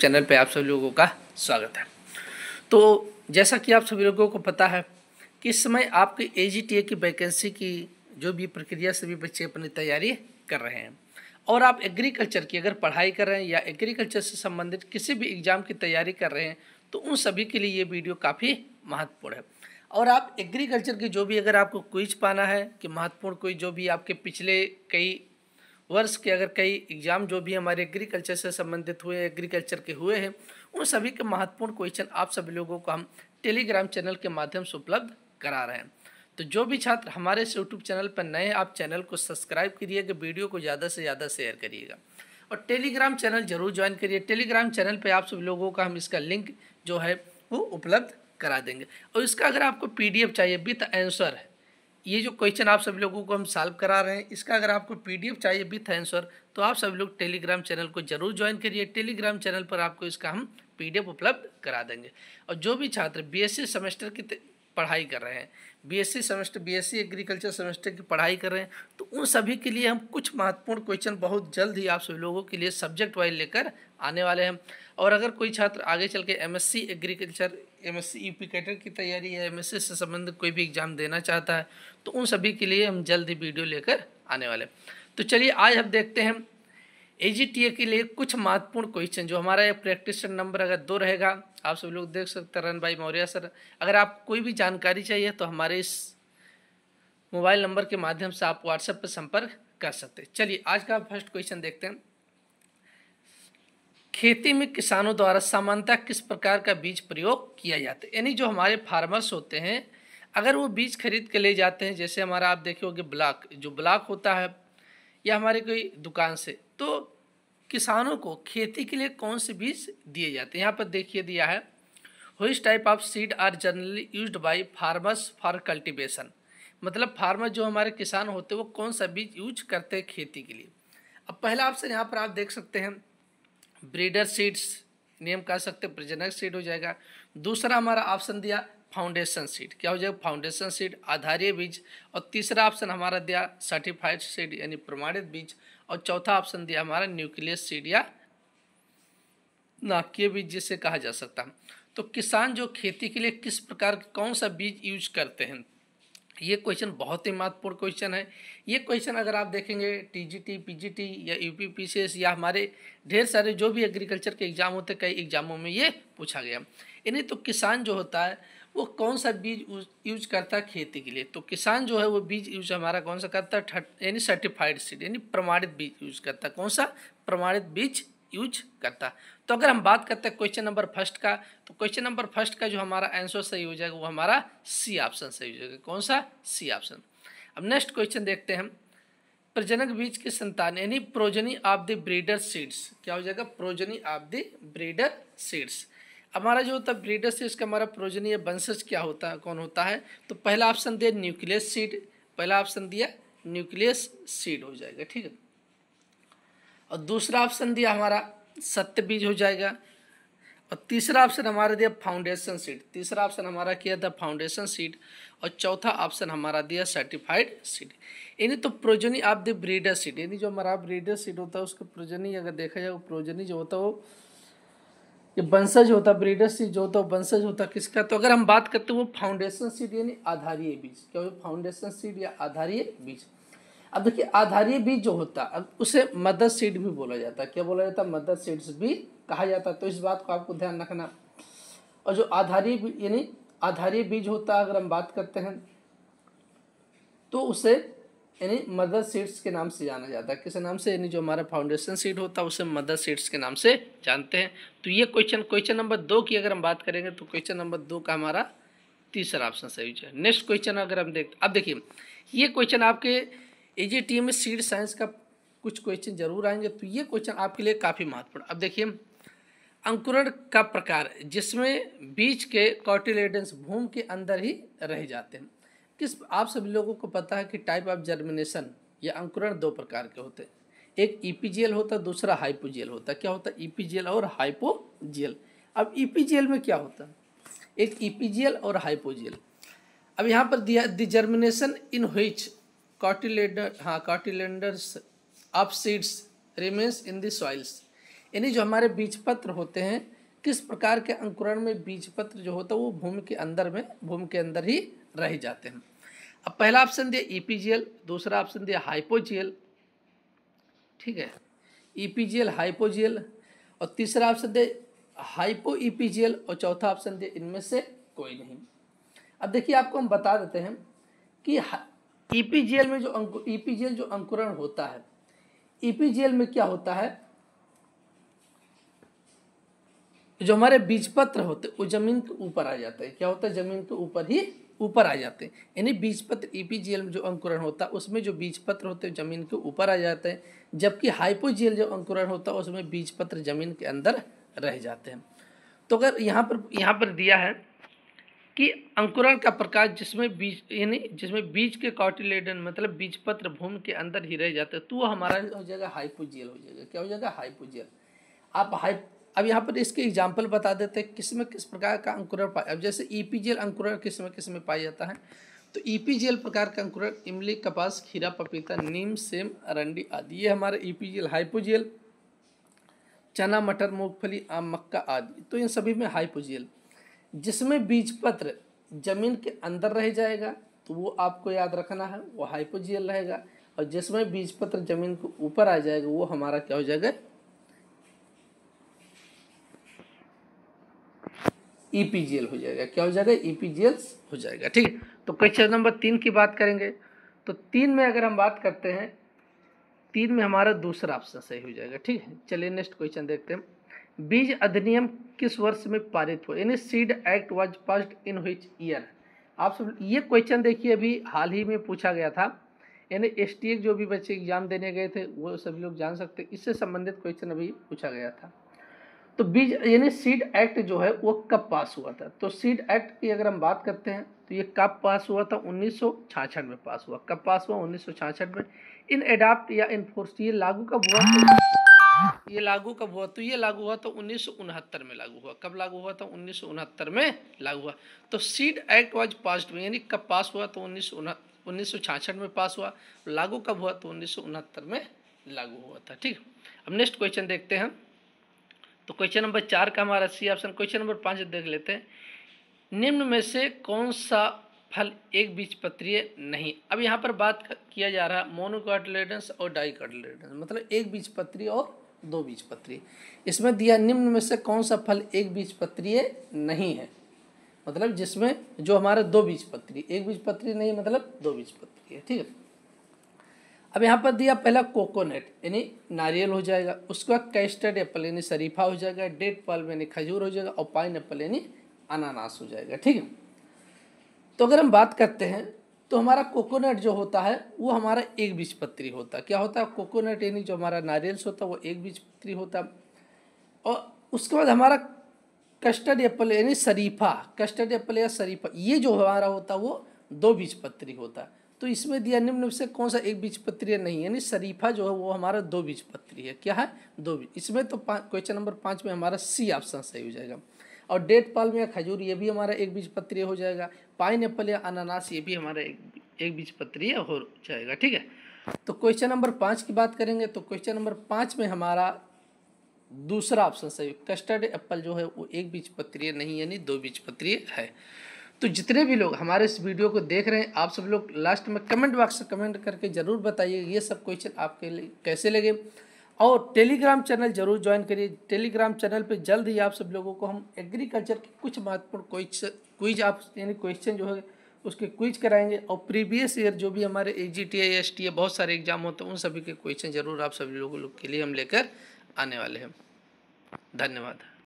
channel पे आप सभी लोगों का स्वागत है तो जैसा कि आप सभी लोगों को पता है कि इस समय आपके ए की वैकेंसी की जो भी प्रक्रिया सभी बच्चे अपनी तैयारी कर रहे हैं और आप एग्रीकल्चर की अगर पढ़ाई कर रहे हैं या एग्रीकल्चर से संबंधित किसी भी एग्ज़ाम की तैयारी कर रहे हैं तो उन सभी के लिए ये वीडियो काफ़ी महत्वपूर्ण है और आप एग्रीकल्चर की जो भी अगर आपको क्विज पाना है कि महत्वपूर्ण कोई जो भी आपके पिछले कई वर्ष के अगर कई एग्ज़ाम जो भी हमारे एग्रीकल्चर से संबंधित हुए एग्रीकल्चर के हुए हैं उन सभी के महत्वपूर्ण क्वेश्चन आप सभी लोगों को हम टेलीग्राम चैनल के माध्यम से उपलब्ध करा रहे हैं तो जो भी छात्र हमारे यूट्यूब चैनल पर नए हैं आप चैनल को सब्सक्राइब करिएगा वीडियो को ज़्यादा से ज़्यादा शेयर करिएगा और टेलीग्राम चैनल जरूर ज्वाइन करिए टेलीग्राम चैनल पर आप सब लोगों का हम इसका लिंक जो है वो उपलब्ध करा देंगे और इसका अगर आपको पी चाहिए विथ आंसर है ये जो क्वेश्चन आप सभी लोगों को हम सॉल्व करा रहे हैं इसका अगर आपको पीडीएफ चाहिए विथ आंसर तो आप सभी लोग टेलीग्राम चैनल को जरूर ज्वाइन करिए टेलीग्राम चैनल पर आपको इसका हम पीडीएफ उपलब्ध करा देंगे और जो भी छात्र बीएससी सेमेस्टर की पढ़ाई कर रहे हैं BSc semester BSc agriculture semester की पढ़ाई कर रहे हैं तो उन सभी के लिए हम कुछ महत्वपूर्ण क्वेश्चन बहुत जल्द ही आप सभी लोगों के लिए सब्जेक्ट वाइज लेकर आने वाले हैं और अगर कोई छात्र आगे चल के एम एग्रीकल्चर एम एस कैटर की तैयारी या एम से संबंधित कोई भी एग्ज़ाम देना चाहता है तो उन सभी के लिए हम जल्द ही वीडियो लेकर आने वाले हैं तो चलिए आज हम देखते हैं एजीटीए के लिए कुछ महत्वपूर्ण क्वेश्चन जो हमारा ये प्रैक्टिस नंबर अगर दो रहेगा आप सब लोग देख सकते हैं रन भाई मौर्य सर अगर आप कोई भी जानकारी चाहिए तो हमारे इस मोबाइल नंबर के माध्यम से आप व्हाट्सएप पर संपर्क कर सकते हैं चलिए आज का फर्स्ट क्वेश्चन देखते हैं खेती में किसानों द्वारा सामान्यतः किस प्रकार का बीज प्रयोग किया जाता है यानी जो हमारे फार्मर्स होते हैं अगर वो बीज खरीद के ले जाते हैं जैसे हमारा आप देखे होगे ब्लॉक जो ब्लॉक होता है या हमारे कोई दुकान से तो किसानों को खेती के लिए कौन से बीज दिए जाते हैं यहाँ पर देखिए दिया है which type of seed are generally use by farmers for cultivation मतलब फार्मर जो हमारे किसान होते हैं वो कौन सा बीज यूज करते हैं खेती के लिए अब पहला ऑप्शन यहाँ पर आप देख सकते हैं ब्रीडर सीड्स नेम कह सकते हैं प्रजनक सीड हो जाएगा दूसरा हमारा ऑप्शन दिया फाउंडेशन सीड क्या हो जाएगा फाउंडेशन सीड आधारीय बीज और तीसरा ऑप्शन हमारा दिया सर्टिफाइड सीड यानी प्रमाणित बीज और चौथा ऑप्शन दिया हमारा न्यूक्लियस सीडिया नाकिय बीज जिसे कहा जा सकता है तो किसान जो खेती के लिए किस प्रकार कौन सा बीज यूज करते हैं ये क्वेश्चन बहुत ही महत्वपूर्ण क्वेश्चन है ये क्वेश्चन अगर आप देखेंगे टीजीटी पीजीटी या यूपीपीसीएस या हमारे ढेर सारे जो भी एग्रीकल्चर के एग्ज़ाम होते कई एग्ज़ामों में ये पूछा गया इन्हें तो किसान जो होता है वो कौन सा बीज यूज करता है खेती के लिए तो किसान जो है वो बीज यूज हमारा कौन सा करता है यानी सर्टिफाइड सीड यानी प्रमाणित बीज यूज करता है कौन सा प्रमाणित बीज यूज करता तो अगर हम बात करते हैं क्वेश्चन नंबर फर्स्ट का तो क्वेश्चन नंबर फर्स्ट का जो हमारा आंसर सही हो जाएगा वो हमारा सी ऑप्शन सही हो जाएगा कौन सा सी ऑप्शन अब नेक्स्ट क्वेश्चन देखते हैं हम प्रजनक बीज के संतान यानी progeny of the breeder seeds क्या हो जाएगा progeny of the breeder seeds हमारा जो होता है ब्रीडर से इसका हमारा प्रोजनीय वंशज क्या होता है कौन होता है तो पहला ऑप्शन दिया न्यूक्लियस सीड पहला ऑप्शन दिया न्यूक्लियस सीड हो जाएगा ठीक है और दूसरा ऑप्शन दिया हमारा सत्य बीज हो जाएगा और तीसरा ऑप्शन हमारा दिया फाउंडेशन सीड तीसरा ऑप्शन हमारा किया था फाउंडेशन सीड और चौथा ऑप्शन हमारा दिया सर्टिफाइड सीड यानी तो progeny of the breeder seed यानी जो हमारा ब्रीडर सीड होता है उसका प्रोजनी अगर देखा जाए वो प्रोजनी जो होता है वो कि वंशज होता ब्रीडर सीड जो होता तो वंशज होता किसका तो अगर हम बात करते हैं वो फाउंडेशन सीड यानी आधारीय बीज क्या हो फाउंडेशन सीड या आधारीय बीज अब देखिए आधारीय बीज जो होता अब उसे मदर सीड भी बोला जाता है क्या बोला जाता है मदर सीड्स भी कहा जाता तो इस बात को आपको ध्यान रखना और जो आधारीय यानी आधारीय बीज होता अगर हम बात करते हैं तो उसे यानी मदर सीड्स के नाम से जाना जाता है किस नाम से यानी जो हमारा फाउंडेशन सीड होता है उसे मदर सीड्स के नाम से जानते हैं तो ये क्वेश्चन क्वेश्चन नंबर दो की अगर हम बात करेंगे तो क्वेश्चन नंबर दो का हमारा तीसरा ऑप्शन सही है नेक्स्ट क्वेश्चन अगर हम देख अब देखिए ये क्वेश्चन आपके ए टी में सीड साइंस का कुछ क्वेश्चन जरूर आएंगे तो ये क्वेश्चन आपके लिए काफ़ी महत्वपूर्ण अब देखिए अंकुरण का प्रकार जिसमें बीज के कॉटिलेडेंस भूमि के अंदर ही रह जाते हैं किस आप सभी लोगों को पता है कि टाइप ऑफ जर्मिनेशन या अंकुरण दो प्रकार के होते हैं एक ईपीजीएल e होता है दूसरा हाइपोजीएल होता है क्या होता है ईपीजीएल e और हाइपोजीएल अब ईपीजीएल e में क्या होता है एक ईपीजीएल और हाइपोजीएल अब यहाँ पर दिया जर्मिनेशन इन हुच कॉटिलेडर हाँ cotyledons of seeds remains in the soils यानी जो हमारे बीज पत्र होते हैं किस प्रकार के अंकुरण में बीज पत्र जो होता है वो भूमि के अंदर में भूमि के अंदर ही रह जाते हैं अब पहला ऑप्शन दिया ईपीजीएल e दूसरा ऑप्शन दिया हाइपोजीएल ठीक है ईपीजीएल e हाइपोजीएल और तीसरा ऑप्शन दे हाइपो ईपीजीएल और चौथा ऑप्शन दे इनमें से कोई नहीं अब देखिए आपको हम बता देते हैं कि ईपीजीएल e में जो अंकु ईपीजीएल जो अंकुरण होता है ईपीजीएल में क्या होता है जो हमारे बीजपत्र होते वो जमीन के ऊपर आ जाते हैं क्या होता है जमीन के ऊपर ही ऊपर आ जाते हैं यानी बीज पत्र ईपीजीएल e में जो अंकुरण होता है उसमें जो बीज पत्र होते हैं जमीन के ऊपर आ जाते हैं जबकि हाइपोजीएल जो अंकुरण होता है उसमें बीज पत्र जमीन के अंदर रह जाते हैं तो अगर यहाँ पर यहाँ पर दिया है कि अंकुरण का प्रकाश जिसमें बीज यानी जिसमें बीज के कॉटिलेडन मतलब बीज पत्र भूमि के अंदर ही रह जाते हैं तो वो हमारा हो जाएगा हाइपोजियल हो जाएगा क्या हो जाएगा हाइपोजियल आप हाइप अब यहाँ पर इसके एग्जाम्पल बता देते हैं किस में किस प्रकार का अंकुरण पाया अब जैसे ई e अंकुरण किस में किस में पाया जाता है तो ई e प्रकार का अंकुरण इमली कपास खीरा पपीता नीम सेम अरंडी आदि ये हमारे ई e पी हाइपोजियल चना मटर मूंगफली आम मक्का आदि तो इन सभी में हाइपोजियल जिसमें बीज पत्र जमीन के अंदर रह जाएगा तो वो आपको याद रखना है वो हाइपोजियल रहेगा और जिसमें बीज पत्र जमीन के ऊपर आ जाएगा वो हमारा क्या हो जाएगा ईपीजीएल e हो जाएगा क्या हो जाएगा ईपीजीएल e हो जाएगा ठीक है तो क्वेश्चन नंबर तीन की बात करेंगे तो तीन में अगर हम बात करते हैं तीन में हमारा दूसरा ऑप्शन सही हो जाएगा ठीक है चलिए नेक्स्ट क्वेश्चन देखते हैं बीज अधिनियम किस वर्ष में पारित हुआ यानी seed act was pass in which year आप सब ये क्वेश्चन देखिए अभी हाल ही में पूछा गया था यानी एस जो भी बच्चे एग्जाम देने गए थे वो सभी लोग जान सकते इससे संबंधित क्वेश्चन अभी पूछा गया था तो बीज यानी सीड एक्ट जो है वो कब पास हुआ था तो सीड एक्ट की अगर हम बात करते हैं तो ये कब पास हुआ था उन्नीस में पास हुआ कब पास हुआ उन्नीस में इन एडाप्ट या इनफोर्स ये लागू कब हुआ तो ये लागू कब हुआ तो ये लागू हुआ तो उन्नीस में लागू हुआ कब लागू हुआ था उन्नीस में लागू हुआ तो सीड एक्ट वॉज पास यानी कब पास हुआ तो उन्नीस उन्नीस में पास हुआ लागू कब हुआ तो उन्नीस में लागू हुआ था ठीक अब नेक्स्ट क्वेश्चन देखते हैं तो क्वेश्चन नंबर चार का हमारा सी ऑप्शन क्वेश्चन नंबर पाँच देख लेते हैं निम्न में से कौन सा फल एक बीज पत्रीय नहीं अब यहाँ पर बात किया जा रहा है मोनोकॉटलेडेंस और डाइकॉटलेडेंस मतलब एक बीज पत्री और दो बीज पत्री इसमें दिया निम्न में से कौन सा फल एक बीज पत्रीय नहीं है मतलब जिसमें जो हमारे दो बीज पत्री एक बीज पत्री नहीं मतलब दो बीज पत्री है ठीक है अब यहाँ पर दिया पहला कोकोनट यानी नारियल हो जाएगा उसके बाद कैस्टर्ड एप्पल यानी शरीफा हो जाएगा डेड पल यानी खजूर हो जाएगा और पाइन एप्पल यानी अनानास हो जाएगा ठीक है तो अगर हम बात करते हैं तो हमारा कोकोनट जो होता है वो हमारा एक बीजपत्री होता है क्या होता है कोकोनट यानी जो हमारा नारियल्स होता है वो एक बीजपत्री होता है और उसके बाद हमारा कस्टर्ड एप्पल यानी शरीफा कस्टर्ड एप्पल या शरीफा ये जो हमारा होता है वो दो बीजपत्री होता है तो इसमें दिया निम्न से कौन सा एक बीजपत्रीय नहीं यानी शरीफा जो है वो हमारा दो बीजपत्री है क्या है दो बीज इसमें तो क्वेश्चन नंबर पाँच में हमारा सी ऑप्शन सही हो जाएगा और डेट में या खजूर ये भी हमारा एक बीजपत्रीय हो जाएगा पाइन एप्पल या अनानास ये भी हमारा एक एक बीजपत्रीय हो जाएगा ठीक है तो क्वेश्चन नंबर पाँच की बात करेंगे तो क्वेश्चन नंबर पाँच में हमारा दूसरा ऑप्शन सही कस्टर्ड एप्पल जो है वो एक बीजपत्रीय नहीं यानी दो बीजपत्रीय है तो जितने भी लोग हमारे इस वीडियो को देख रहे हैं आप सब लोग लास्ट में कमेंट बॉक्स में कमेंट करके ज़रूर बताइए ये सब क्वेश्चन आपके लिए कैसे लगे और टेलीग्राम चैनल जरूर ज्वाइन करिए टेलीग्राम चैनल पे जल्द ही आप सब लोगों को हम एग्रीकल्चर के कुछ महत्वपूर्ण क्विज क्विज आप यानी क्वेश्चन जो है उसके क्विज कराएंगे और प्रीवियस ईयर जो भी हमारे A G T S T बहुत सारे एग्जाम होते हैं उन सभी के क्वेश्चन जरूर आप सभी लोगों के लिए हम लेकर आने वाले हैं धन्यवाद